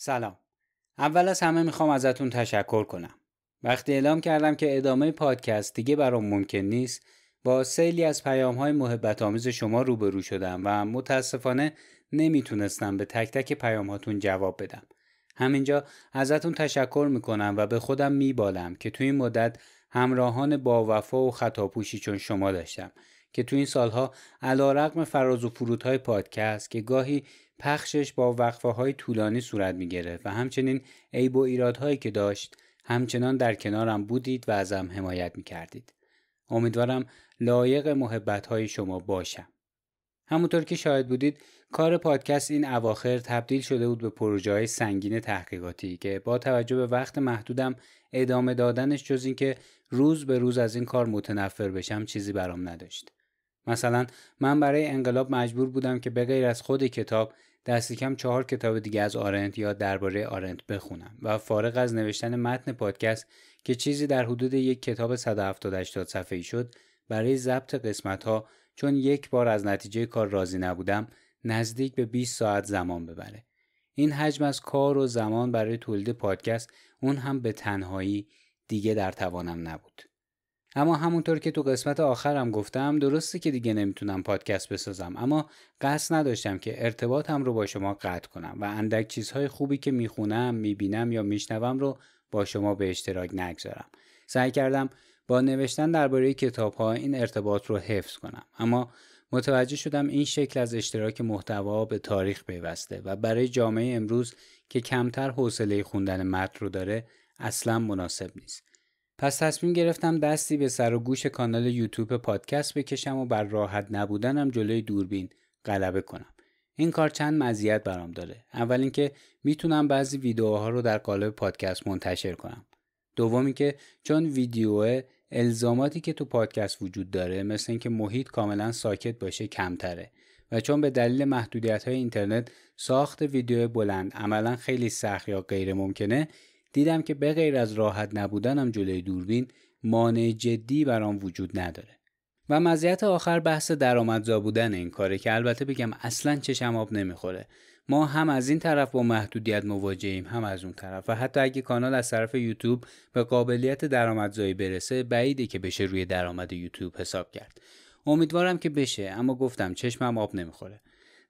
سلام. اول از همه میخوام ازتون تشکر کنم. وقتی اعلام کردم که ادامه پادکست دیگه برام ممکن نیست، با سیلی از پیام های محبت آمیز شما روبرو شدم و متاسفانه نمیتونستم به تک تک پیام هاتون جواب بدم. همینجا ازتون تشکر میکنم و به خودم میبالم که توی این مدت همراهان با وفا و خطاپوشی چون شما داشتم که تو این سالها علا رقم فراز و فرودهای پادکست که گاهی پخشش با وقفه های طولانی صورت می گرفت و همچنین عیب و ایرادهایی که داشت همچنان در کنارم بودید و ازم حمایت می کردید. امیدوارم لایق محبت های شما باشم. همونطور که شاید بودید کار پادکست این اواخر تبدیل شده بود به پروژه های سنگین تحقیقاتی که با توجه به وقت محدودم ادامه دادنش جز اینکه روز به روز از این کار متنفر بشم چیزی برام نداشت. مثلا من برای انقلاب مجبور بودم که غیر از خود کتاب دست کم چهار کتاب دیگه از آرنت یا درباره آرنت بخونم و فارغ از نوشتن متن پادکست که چیزی در حدود یک کتاب 170 80 صفحه‌ای شد برای ضبط قسمت ها چون یک بار از نتیجه کار راضی نبودم نزدیک به 20 ساعت زمان ببره این حجم از کار و زمان برای تولید پادکست اون هم به تنهایی دیگه در توانم نبود اما همونطور که تو قسمت آخرم گفتم درسته که دیگه نمیتونم پادکست بسازم اما قصد نداشتم که ارتباطم رو با شما قطع کنم و اندک چیزهای خوبی که میخونم میبینم یا میشنوم رو با شما به اشتراک نگذارم سعی کردم با نوشتن درباره کتابها این ارتباط رو حفظ کنم اما متوجه شدم این شکل از اشتراک محتوا به تاریخ پیوسته و برای جامعه امروز که کمتر حوصله خوندن متن رو داره اصلا مناسب نیست پس تصمیم گرفتم دستی به سر و گوش کانال یوتیوب پادکست بکشم و بر راحت نبودنم جلوی دوربین غلبه کنم این کار چند مزیت برام داره اول اینکه میتونم بعضی ویدیوها رو در قالب پادکست منتشر کنم دوم که چون ویدیو الزاماتی که تو پادکست وجود داره مثل اینکه محیط کاملا ساکت باشه کمتره و چون به دلیل محدودیت های اینترنت ساخت ویدیو بلند عملا خیلی سخت یا غیر ممکنه دیدم که به غیر از راحت نبودنم جلوی دوربین مانع جدی برام وجود نداره و مزیت آخر بحث درآمدزا بودن این کاره که البته بگم اصلا چشم آب نمیخوره ما هم از این طرف با محدودیت مواجهیم هم از اون طرف و حتی اگه کانال از طرف یوتیوب به قابلیت درآمدزایی برسه بعیده که بشه روی درآمد یوتیوب حساب کرد امیدوارم که بشه اما گفتم چشمم آب نمیخوره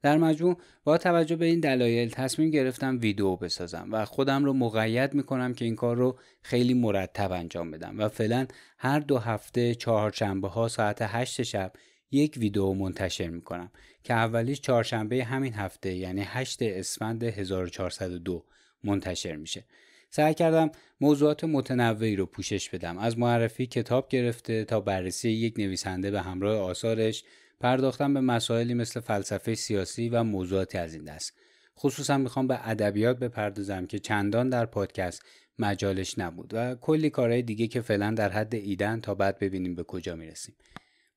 در مجموع با توجه به این دلایل تصمیم گرفتم ویدیو بسازم و خودم رو مقید میکنم که این کار رو خیلی مرتب انجام بدم و فعلا هر دو هفته چهارشنبه ها ساعت 8 شب یک ویدیو منتشر میکنم که اولیش چهارشنبه همین هفته یعنی 8 اسفند 1402 منتشر میشه سعی کردم موضوعات متنوعی رو پوشش بدم از معرفی کتاب گرفته تا بررسی یک نویسنده به همراه آثارش پرداختن به مسائلی مثل فلسفه سیاسی و موضوعاتی از این دست خصوصا میخوام به ادبیات بپردازم که چندان در پادکست مجالش نبود و کلی کارهای دیگه که فعلا در حد ایدن تا بعد ببینیم به کجا میرسیم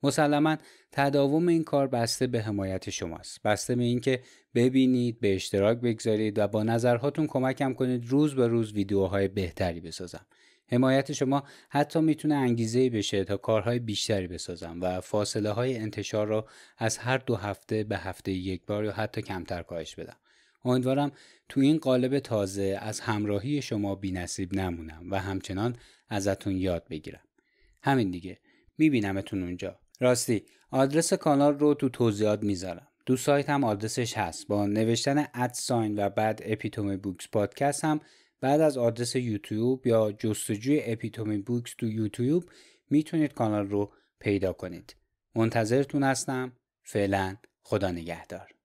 مسلما تداوم این کار بسته به حمایت شماست بسته به اینکه ببینید به اشتراک بگذارید و با نظرهاتون کمکم کنید روز به روز ویدیوهای بهتری بسازم حمایت شما حتی میتونه انگیزه بشه تا کارهای بیشتری بسازم و فاصله های انتشار را از هر دو هفته به هفته یک بار یا حتی کمتر کاهش بدم. امیدوارم تو این قالب تازه از همراهی شما نصیب نمونم و همچنان ازتون یاد بگیرم. همین دیگه میبینمتون اونجا. راستی آدرس کانال رو تو توضیحات میذارم. دو سایت هم آدرسش هست با نوشتن ادساین و بعد اپیتوم بوکس پادکست هم بعد از آدرس یوتیوب یا جستجوی اپیتومی بوکس تو یوتیوب میتونید کانال رو پیدا کنید. منتظرتون هستم. فعلا خدا نگهدار.